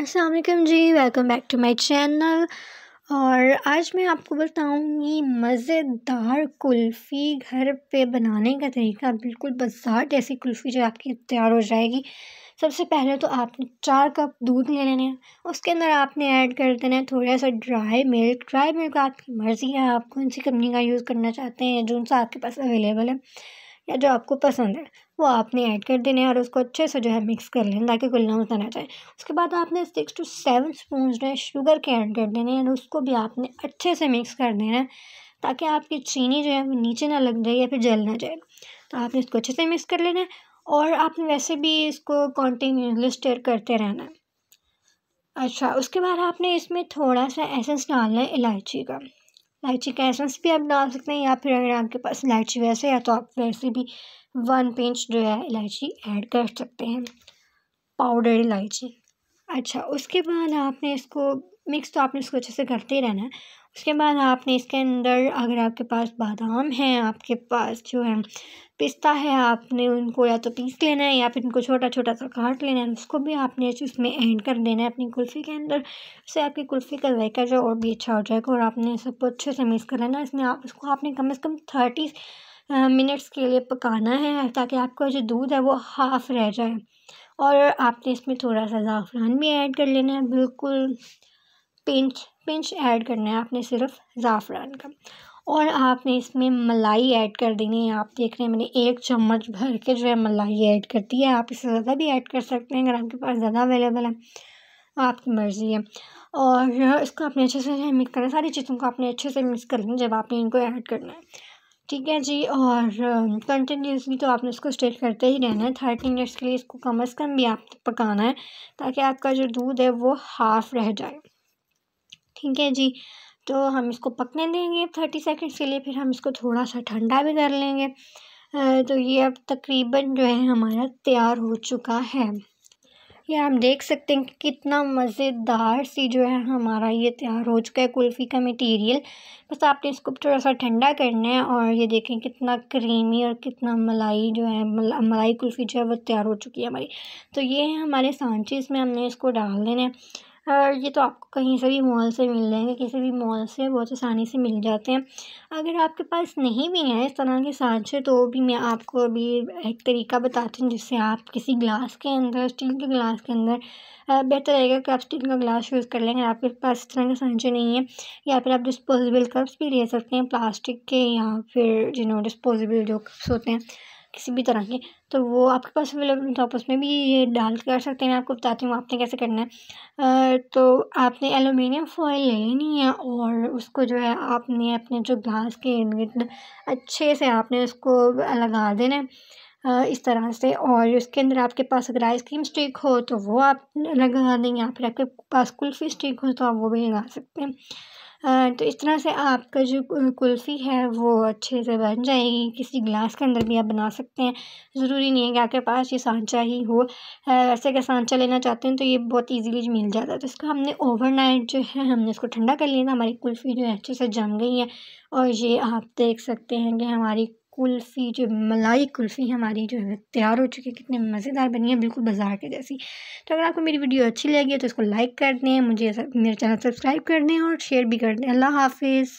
Aslam ji welcome back to my channel और आज मैं आपको बताऊंगी मज़ेदार कुल्फ़ी घर पे बनाने का तरीका बिल्कुल बाजार जैसी कुल्फ़ी जो आपकी तैयार हो जाएगी सबसे पहले तो आपने चार कप दूध ले लेने हैं उसके अंदर आपने ऐड कर देना है थोड़ा सा ड्राई मिल्क ड्राई मिल्क आपकी मर्ज़ी है आप कौन सी कंपनी का यूज़ करना चाहते हैं जो सा आपके पास अवेलेबल है या जो आपको पसंद है वो आपने ऐड कर देने और उसको अच्छे से जो है मिक्स कर लेना ताकि गुलना मसा ना जाए उसके बाद आपने सिक्स टू सेवन स्पून जो है शुगर के ऐड कर देने हैं और उसको भी आपने अच्छे से मिक्स कर देना ताकि आपकी चीनी जो है वो नीचे ना लग जाए या फिर जल ना जाए तो आपने इसको अच्छे से मिक्स कर लेना है और आपने वैसे भी इसको कॉन्टीन्यूसली स्टेयर करते रहना अच्छा उसके बाद आपने इसमें थोड़ा सा एसेंस डालना है इलायची का इलायची का एसेंस भी आप डाल सकते हैं या फिर अगर आपके पास इलायची वैसे है तो आप वैसे भी वन पिंच जो है इलायची ऐड कर सकते हैं पाउडर इलायची अच्छा उसके बाद आपने इसको मिक्स तो आपने इसको अच्छे से करते ही रहना है उसके बाद आपने इसके अंदर अगर आपके पास बादाम हैं आपके पास जो है पिस्ता है आपने उनको या तो पीस लेना है या फिर उनको छोटा छोटा सा काट लेना है उसको भी आपने उसमें ऐड कर देना है अपनी कुल्फ़ी के अंदर उससे आपकी कुल्फ़ी का जायका जो और भी अच्छा हो जाएगा और आपने सबको अच्छे से मिक्स कर लेना इसमें आप उसको आपने कम से कम थर्टी मिनट्स के लिए पकाना है ताकि आपका जो दूध है वो हाफ़ रह जाए और आपने इसमें थोड़ा सा ज़ाफ़रान भी ऐड कर लेना है बिल्कुल पिंच पिंच ऐड करना है आपने सिर्फ ज़ाफ़रान का और आपने इसमें मलाई ऐड कर देनी है आप देख रहे हैं मैंने एक चम्मच भर के जो है मलाई ऐड कर दी है आप इससे ज़्यादा भी ऐड कर सकते हैं अगर आपके पास ज़्यादा अवेलेबल है आपकी मर्ज़ी है और इसको आपने अच्छे से मिक्स करना है सारी चीज़ों को आपने अच्छे से मिक्स करना है जब आपने इनको ऐड करना है ठीक है जी और कंटिन्यूसली तो आपने इसको स्टेट करते ही रहना है थर्टी मिनट्स के लिए इसको कम अज़ कम भी आप पकाना है ताकि आपका जो दूध है वो हाफ़ रह जाए ठीक है जी तो हम इसको पकने देंगे थर्टी सेकेंड्स के लिए फिर हम इसको थोड़ा सा ठंडा भी कर लेंगे तो ये अब तकरीबन जो है हमारा तैयार हो चुका है ये आप देख सकते हैं कि कितना मज़ेदार सी जो है हमारा ये तैयार हो चुका है कुल्फ़ी का मटेरियल बस आपने इसको थोड़ा सा ठंडा करना है और ये देखें कितना क्रीमी और कितना मलाई जो है मला, मलाई कुल्फ़ी जो है वो तैयार हो चुकी है हमारी तो ये है हमारे सांचे इसमें हमने इसको डाल देना है और ये तो आपको कहीं से भी मॉल से मिल जाएंगे किसी भी मॉल से बहुत आसानी से मिल जाते हैं अगर आपके पास नहीं भी हैं इस तरह के सांचे तो भी मैं आपको अभी एक तरीका बताती हूँ जिससे आप किसी ग्लास के अंदर स्टील के ग्लास के अंदर बेहतर रहेगा कि आप स्टील का ग्लास यूज़ कर लेंगे आपके पास इस तरह के सांचे नहीं हैं या फिर आप डिस्पोजेबल कप्स भी ले सकते हैं प्लास्टिक के या फिर जिन्होंने डिस्पोजेबल जो कप्स होते हैं किसी भी तरह के तो वो आपके पास अवेलेबल तो आप उसमें भी ये डाल कर सकते हैं मैं आपको बताती हूँ आपने कैसे करना है तो आपने एलुमिनियम फॉइल ले लेनी है और उसको जो है आपने अपने जो ग्लास के इर्द गिर्द अच्छे से आपने उसको लगा देना है इस तरह से और उसके अंदर आपके पास अगर आइसक्रीम स्टिक हो तो वो आप लगा देंगे या फिर आपके पास कुल्फ़ी स्टिक हो तो आप वो भी लगा सकते हैं तो इस तरह से आपका जो कुल्फ़ी है वो अच्छे से बन जाएगी किसी गिलास के अंदर भी आप बना सकते हैं ज़रूरी नहीं है कि आपके पास ये सांचा ही हो वैसे अगर सांचा लेना चाहते हैं तो ये बहुत ईजीली मिल जाता है तो इसका हमने ओवरनाइट जो है हमने इसको ठंडा कर लिया था हमारी कुल्फ़ी जो है अच्छे से जम गई है और ये आप देख सकते हैं कि हमारी कुल्फ़ी जो मलाई कुल्फ़ी हमारी जो है तैयार हो चुकी है कितने मज़ेदार बनी है बिल्कुल बाजार के जैसी तो अगर आपको मेरी वीडियो अच्छी लगी है तो इसको लाइक कर दें मुझे मेरे चैनल सब्सक्राइब कर दें और शेयर भी कर दें अल्लाह हाफिज़